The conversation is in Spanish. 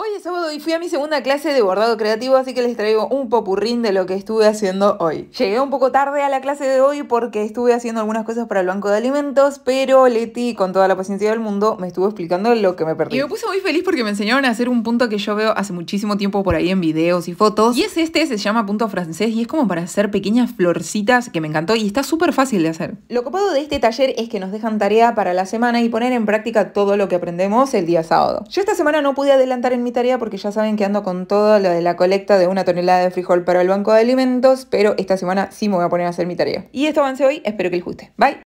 Hoy es sábado y fui a mi segunda clase de bordado creativo, así que les traigo un popurrín de lo que estuve haciendo hoy. Llegué un poco tarde a la clase de hoy porque estuve haciendo algunas cosas para el banco de alimentos, pero Leti, con toda la paciencia del mundo, me estuvo explicando lo que me perdí. Y me puse muy feliz porque me enseñaron a hacer un punto que yo veo hace muchísimo tiempo por ahí en videos y fotos. Y es este, se llama punto francés y es como para hacer pequeñas florcitas que me encantó y está súper fácil de hacer. Lo copado de este taller es que nos dejan tarea para la semana y poner en práctica todo lo que aprendemos el día sábado. Yo esta semana no pude adelantar en mi tarea porque ya saben que ando con todo lo de la colecta de una tonelada de frijol para el banco de alimentos, pero esta semana sí me voy a poner a hacer mi tarea. Y esto avance hoy, espero que les guste. Bye.